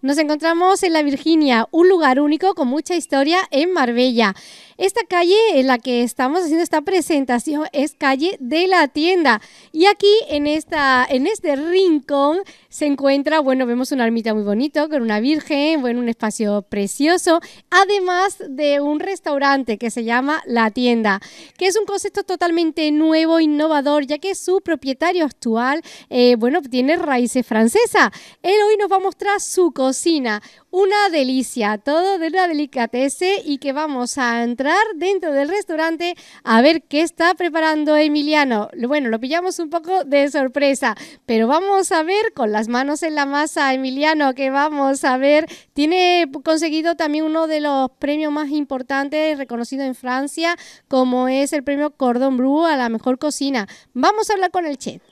Nos encontramos en la Virginia, un lugar único con mucha historia en Marbella. Esta calle en la que estamos haciendo esta presentación es calle de la tienda. Y aquí en, esta, en este rincón se encuentra, bueno, vemos una ermita muy bonito con una virgen, bueno, un espacio precioso, además de un restaurante que se llama La Tienda, que es un concepto totalmente nuevo, innovador, ya que su propietario actual, eh, bueno, tiene raíces francesas. Él hoy nos va a mostrar su cocina, una delicia, todo de una delicatese y que vamos a entrar dentro del restaurante a ver qué está preparando Emiliano. Bueno, lo pillamos un poco de sorpresa, pero vamos a ver con las manos en la masa, Emiliano, que vamos a ver. Tiene conseguido también uno de los premios más importantes reconocido en Francia, como es el premio Cordon Bleu a la mejor cocina. Vamos a hablar con el chef.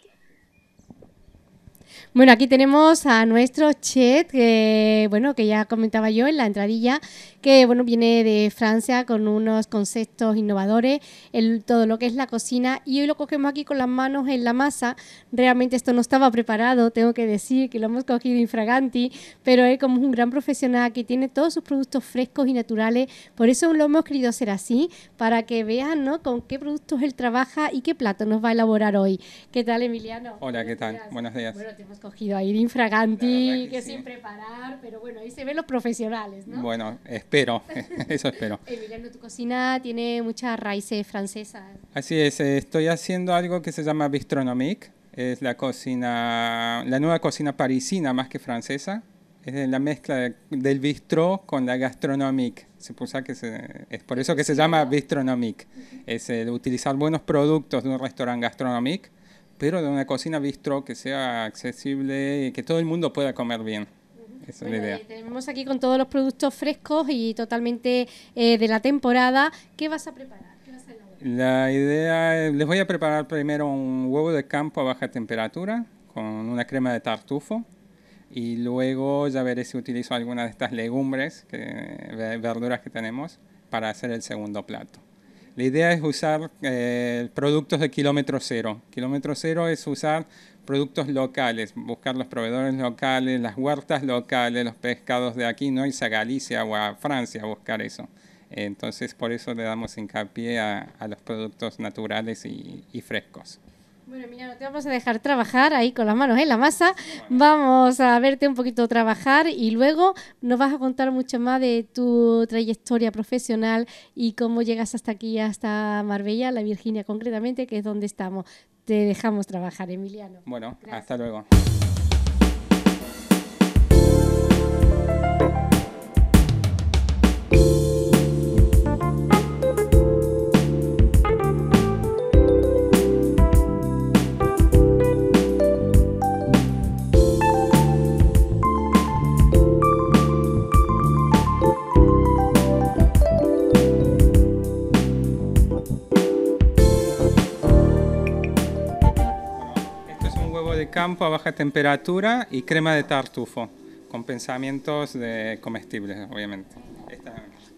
Bueno, aquí tenemos a nuestro chef, que, bueno, que ya comentaba yo en la entradilla, que bueno, viene de Francia con unos conceptos innovadores en todo lo que es la cocina y hoy lo cogemos aquí con las manos en la masa. Realmente esto no estaba preparado, tengo que decir que lo hemos cogido infraganti, pero es como un gran profesional que tiene todos sus productos frescos y naturales, por eso lo hemos querido hacer así, para que vean ¿no? con qué productos él trabaja y qué plato nos va a elaborar hoy. ¿Qué tal, Emiliano? Hola, ¿qué tal? Buenos días cogido a ir infraganti, que, sin preparar, pero bueno, ahí se ven los profesionales, ¿no? Bueno, espero, eso espero. Emiliano, tu cocina tiene muchas raíces francesas. Así es, eh, estoy haciendo algo que se llama bistronomique, es la cocina, la nueva cocina parisina más que francesa, es la mezcla del bistro con la gastronomique, Se puso que es por eso que se llama bistronomic. Es el eh, utilizar buenos productos de un restaurante gastronomic pero de una cocina bistro que sea accesible y que todo el mundo pueda comer bien. Esa es la idea. tenemos aquí con todos los productos frescos y totalmente eh, de la temporada. ¿Qué vas a preparar? la idea, eh, les voy a preparar primero un huevo de campo a baja temperatura con una crema de tartufo y luego ya veré si utilizo alguna de estas legumbres, eh, verduras que tenemos, para hacer el segundo plato. La idea es usar eh, productos de kilómetro cero. Kilómetro cero es usar productos locales, buscar los proveedores locales, las huertas locales, los pescados de aquí, no irse a Galicia o a Francia a buscar eso. Entonces, por eso le damos hincapié a, los productos naturales y frescos. Bueno, Emiliano, te vamos a dejar trabajar ahí con las manos en la masa. Vamos a verte un poquito trabajar y luego nos vas a contar mucho más de tu trayectoria profesional y cómo llegas hasta aquí, hasta Marbella, la Virginia concretamente, que es donde estamos. Te dejamos trabajar, Emiliano. Bueno, hasta luego. a baja temperatura y crema de tartufo, con pensamientos de comestibles, obviamente.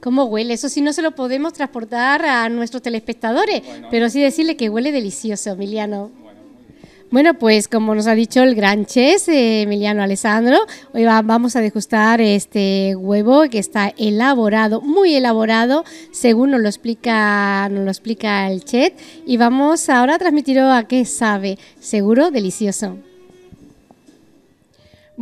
¿Cómo huele? Eso sí no se lo podemos transportar a nuestros telespectadores, pero sí decirle que huele delicioso, Emiliano. Bueno, pues como nos ha dicho el gran chef eh, Emiliano Alessandro, hoy vamos a degustar este huevo que está elaborado, muy elaborado, según nos lo explica, nos lo explica el chef, y vamos ahora a transmitirlo a qué sabe, seguro delicioso.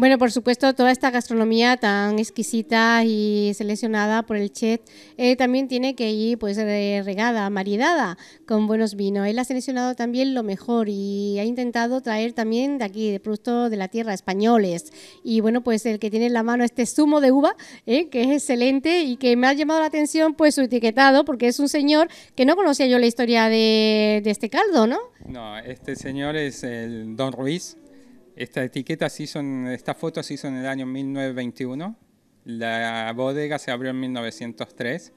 Bueno, por supuesto, toda esta gastronomía tan exquisita y seleccionada por el chef eh, también tiene que ir pues eh, regada, maridada con buenos vinos. Él ha seleccionado también lo mejor y ha intentado traer también de aquí, de productos de la tierra, españoles. Y bueno, pues el que tiene en la mano este zumo de uva, eh, que es excelente y que me ha llamado la atención pues su etiquetado, porque es un señor que no conocía yo la historia de, de este caldo, ¿no? No, este señor es el Don Ruiz. Esta etiqueta se hizo, en, esta foto se hizo en el año 1921. La bodega se abrió en 1903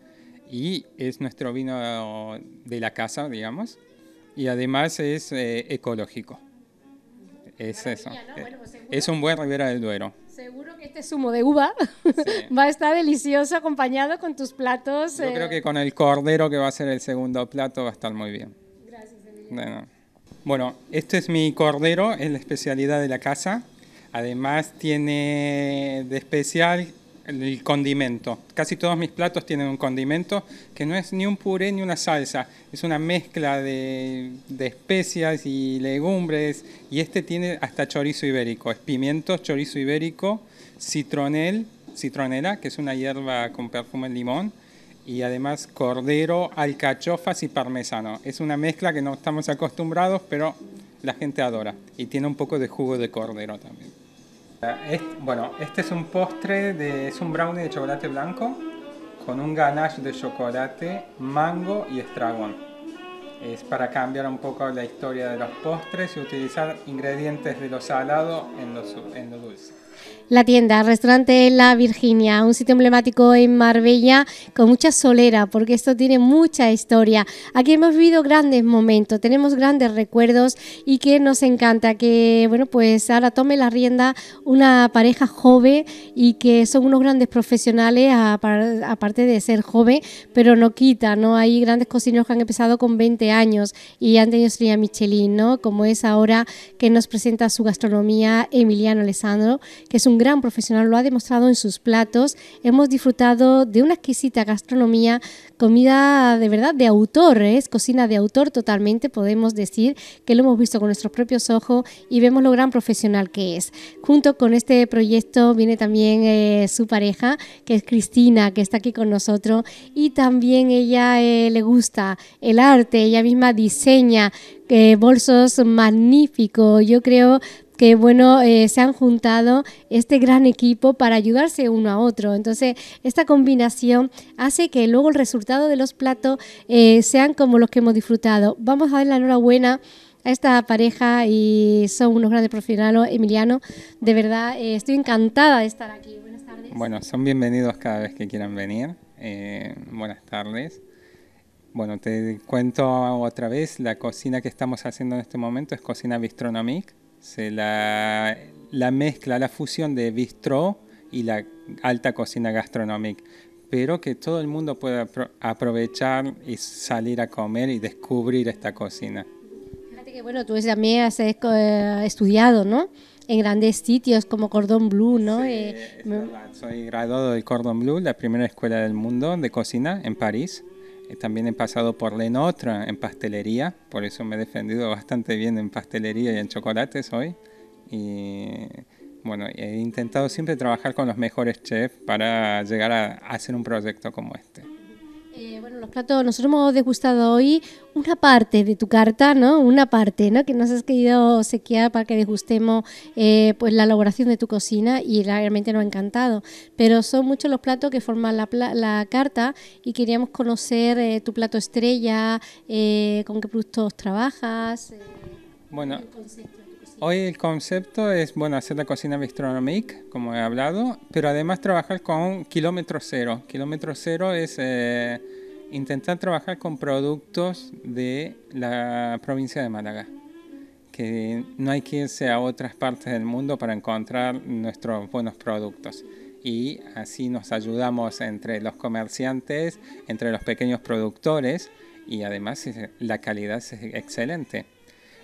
y es nuestro vino de la casa, digamos. Y además es eh, ecológico. Es eso. Pues es un buen Rivera del Duero. Seguro que este zumo de uva va a estar delicioso acompañado con tus platos. Yo creo eh. que con el cordero que va a ser el segundo plato va a estar muy bien. Gracias, Bueno. Bueno, este es mi cordero, es la especialidad de la casa. Además tiene de especial el condimento. Casi todos mis platos tienen un condimento que no es ni un puré ni una salsa, es una mezcla de, especias y legumbres y este tiene hasta chorizo ibérico, es pimiento, chorizo ibérico, citronel, citronela, que es una hierba con perfume de limón, y además cordero, alcachofas y parmesano. Es una mezcla que no estamos acostumbrados, pero la gente adora y tiene un poco de jugo de cordero también. bueno, este es un postre, de, es un brownie de chocolate blanco con un ganache de chocolate, mango y estragón. Es para cambiar un poco la historia de los postres y utilizar ingredientes de lo salado en los en lo dulce. La tienda, restaurante La Virginia, un sitio emblemático en Marbella con mucha solera, porque esto tiene mucha historia. Aquí hemos vivido grandes momentos, tenemos grandes recuerdos y que nos encanta que, bueno, pues ahora tome la rienda una pareja joven y que son unos grandes profesionales, aparte de ser joven, pero no quita, ¿no? Hay grandes cocineros que han empezado con 20 años y antes tenido sería Michelin, ¿no? Como es ahora que nos presenta su gastronomía Emiliano Alessandro, es un gran profesional, lo ha demostrado en sus platos. Hemos disfrutado de una exquisita gastronomía, comida de verdad de autor, ¿eh? es cocina de autor totalmente, podemos decir que lo hemos visto con nuestros propios ojos y vemos lo gran profesional que es. Junto con este proyecto viene también eh, su pareja, que es Cristina, que está aquí con nosotros, y también ella eh, le gusta el arte, ella misma diseña bolsos magníficos. Yo creo que bueno, eh, se han juntado este gran equipo para ayudarse uno a otro. Entonces, esta combinación hace que luego el resultado de los platos eh, sean como los que hemos disfrutado. Vamos a dar la enhorabuena a esta pareja y son unos grandes profesionales, Emiliano. De verdad, eh, estoy encantada de estar aquí. Buenas tardes. Bueno, son bienvenidos cada vez que quieran venir. buenas tardes. Bueno, te cuento otra vez, la cocina que estamos haciendo en este momento es cocina bistronomic la, mezcla, la fusión de bistró y la alta cocina gastronómica, pero que todo el mundo pueda aprovechar y salir a comer y descubrir esta cocina. Fíjate que bueno, tú también has eh, estudiado, ¿no? En grandes sitios como Cordon Bleu, ¿no? Sí, eh, soy graduado del Cordon Bleu, la primera escuela del mundo de cocina en París. Eh, también he pasado por Lenotra en pastelería, por eso me he defendido bastante bien en pastelería y en chocolates hoy. Y bueno, he intentado siempre trabajar con los mejores chefs para llegar a hacer un proyecto como este platos, nosotros hemos degustado hoy una parte de tu carta, ¿no? Una parte, ¿no? Que nos has querido sequear para que degustemos eh, pues la elaboración de tu cocina y realmente nos ha encantado. Pero son muchos los platos que forman la, carta y queríamos conocer eh, tu plato estrella, eh, con qué productos trabajas. bueno. Hoy el concepto es bueno hacer la cocina gastronómica, como he hablado, pero además trabajar con kilómetro cero. Kilómetro cero es intentar trabajar con productos de la provincia de Málaga, que no hay que irse a otras partes del mundo para encontrar nuestros buenos productos. Y así nos ayudamos entre los comerciantes, entre los pequeños productores y además la calidad es excelente.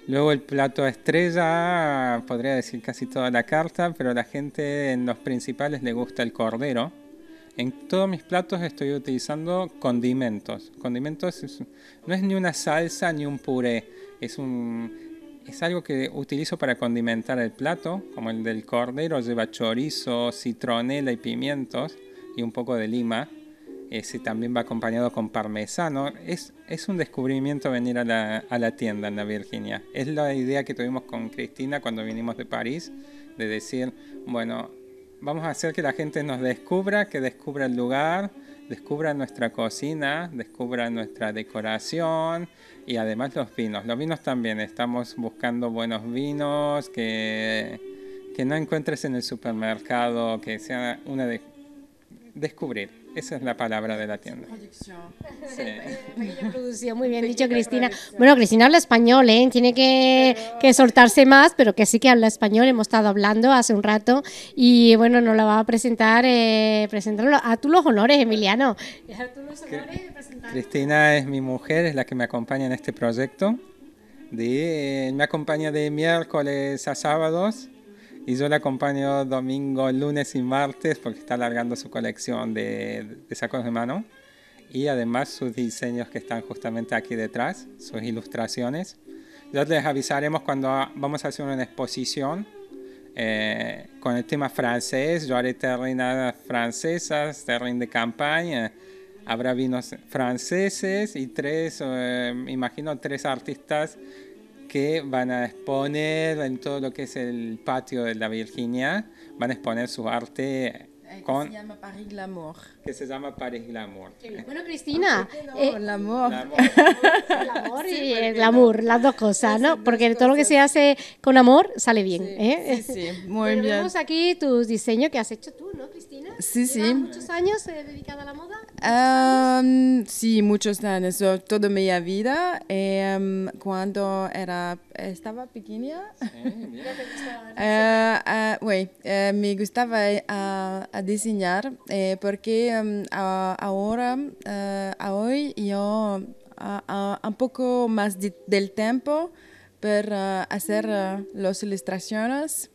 Luego el plato estrella, podría decir casi toda la carta, pero a la gente en los principales le gusta el cordero en todos mis platos estoy utilizando condimentos. Condimentos no es ni una salsa ni un puré. Es, un, es algo que utilizo para condimentar el plato, como el del cordero lleva chorizo, citronela y pimientos y un poco de lima. Ese también va acompañado con parmesano. Es, es un descubrimiento venir a la, a la tienda en la Virginia. Es la idea que tuvimos con Cristina cuando vinimos de París, de decir, bueno, vamos a hacer que la gente nos descubra, que descubra el lugar, descubra nuestra cocina, descubra nuestra decoración y además los vinos. Los vinos también, estamos buscando buenos vinos que, que no encuentres en el supermercado, que sea una de descubrir. Esa es la palabra de la tienda. muy bien dicho, Cristina. Bueno, Cristina habla español, ¿eh? tiene que, que, soltarse más, pero que sí que habla español. Hemos estado hablando hace un rato y bueno, nos la va a presentar, eh, presentarlo a tú los honores, Emiliano. tú los honores Cristina es mi mujer, es la que me acompaña en este proyecto. De, eh, me acompaña de miércoles a sábados y yo la acompaño domingo, lunes y martes porque está alargando su colección de, sacos de mano. Y además sus diseños que están justamente aquí detrás, sus ilustraciones. Ya les avisaremos cuando vamos a hacer una exposición eh, con el tema francés. Yo haré terrinas francesas, terren de campaña. Habrá vinos franceses y tres, me eh, imagino, tres artistas que van a exponer en todo lo que es el patio de la Virginia, van a exponer su arte eh, con, que se llama Paris Glamour. Que se llama Paris Glamour. Bueno, Cristina. el amor. El amor y el glamour, eh, las dos cosas, ¿no? Porque todo lo que se hace con amor sale bien. ¿eh? sí, muy bien. Tenemos aquí tus diseños que has hecho tú, ¿no, Cristina? Sí, sí. muchos años eh, dedicada a la moda? sí, muchos años, toda mi vida. Em, cuando era, estaba pequeña, eh, eh, eh, me gustaba a diseñar porque em, ahora ahora, hoy yo un poco más del tiempo para hacer las ilustraciones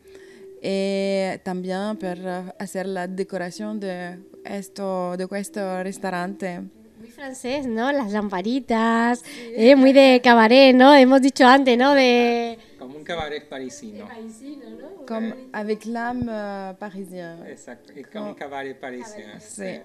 y eh, también para hacer la decoración de, esto, de este restaurante. Muy francés, ¿no? Las lamparitas, eh, muy de cabaret, ¿no? Hemos dicho antes, ¿no? De como un cabaret parisino. Como avec l'âme euh, parisino y como un cabaret parisino. Eh,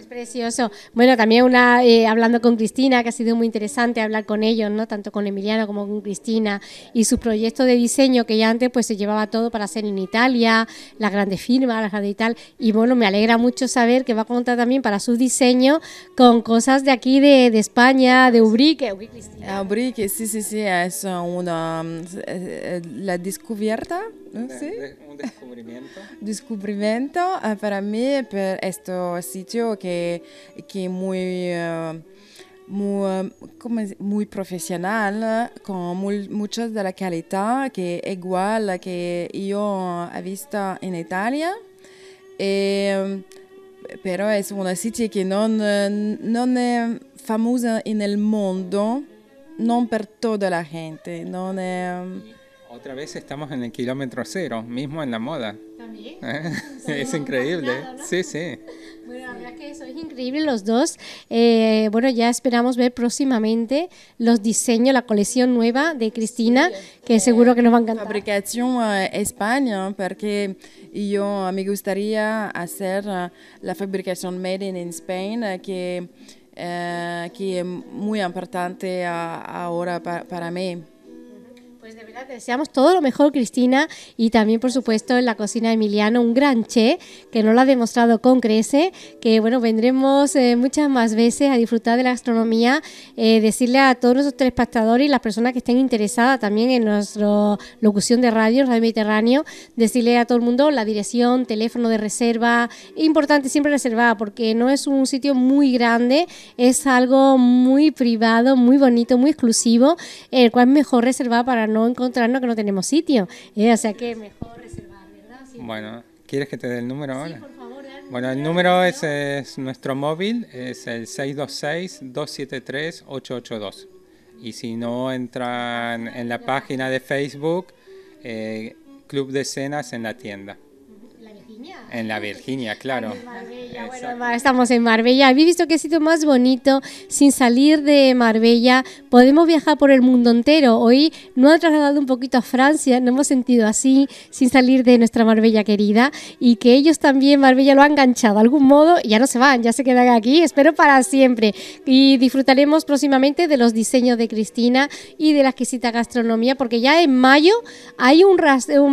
es precioso. Bueno, también una, eh, hablando con Cristina, que ha sido muy interesante hablar con ellos, ¿no? tanto con Emiliano como con Cristina, y su proyecto de diseño que ya antes pues se llevaba todo para hacer en Italia, las grandes firmas, las grandes y tal. Y bueno, me alegra mucho saber que va a contar también para su diseño con cosas de aquí de, de España, de Ubrique. Ubrique, ah, sí, sí, sí, es una Ehm, eh, eh, la descoperta, eh, sì? un descubrimento. descubrimento per me, per questo sito che, che è molto... Muy, muy, profesional, con muy, mucha de la calidad, que es igual que yo he visto en Italia. E, pero es una sitio que no, no es famosa en el mundo. no per toda la gente. No um, Otra vez estamos en el kilómetro cero, mismo en la moda. También. Es increíble. Sí, sí. Bueno, la que eso es increíble los dos. Eh, bueno, ya esperamos ver próximamente los diseños, la colección nueva de Cristina, que seguro que nos va a encantar. Fabricación eh, España, porque yo me gustaría hacer eh, la fabricación Made in Spain, que... Eh, que es muy importante ahora para mí. Pues de verdad deseamos todo lo mejor, Cristina, y también, por supuesto, en la cocina de Emiliano, un gran che que nos lo ha demostrado con crece, que bueno, vendremos eh, muchas más veces a disfrutar de la gastronomía, eh, decirle a todos nuestros telespectadores y las personas que estén interesadas también en nuestra locución de radio, Radio Mediterráneo, decirle a todo el mundo la dirección, teléfono de reserva, importante siempre reservada, porque no es un sitio muy grande, es algo muy privado, muy bonito, muy exclusivo, el cual es mejor reservar para no encontrarnos que no tenemos sitio. Eh, o sea que mejor reservar, ¿verdad? bueno, ¿quieres que te dé el número ahora? Sí, por favor. Bueno, el número es, nuestro móvil, es el 626-273-882. Y si no entran ah, en la página de Facebook, eh, Club de Cenas en la tienda. En la Virginia, claro. estamos en Marbella. Habéis visto qué sitio más bonito. Sin salir de Marbella podemos viajar por el mundo entero. Hoy nos ha trasladado un poquito a Francia, No hemos sentido así, sin salir de nuestra Marbella querida. Y que ellos también, Marbella, lo han enganchado de algún modo. Y ya no se van, ya se quedan aquí, espero para siempre. Y disfrutaremos próximamente de los diseños de Cristina y de la exquisita gastronomía, porque ya en mayo hay un,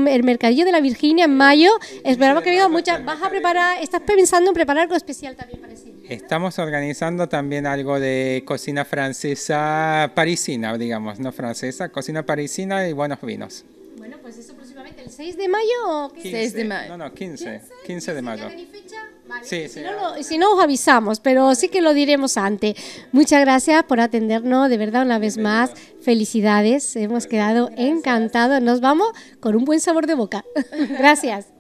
el mercadillo de la Virginia en mayo. Esperamos que muchas. ¿Vas a preparar? ¿Estás pensando en preparar algo especial también para ese Estamos organizando también algo de cocina francesa parisina, digamos, no francesa, cocina parisina y buenos vinos. Bueno, pues eso próximamente, ¿el 6 de mayo o 6 de mayo. No, no, 15. 15, de mayo. Sí, si, no, si no, os avisamos, pero sí que lo diremos antes. Muchas gracias por atendernos, de verdad, una vez más. Felicidades, hemos quedado encantados. Nos vamos con un buen sabor de boca. gracias.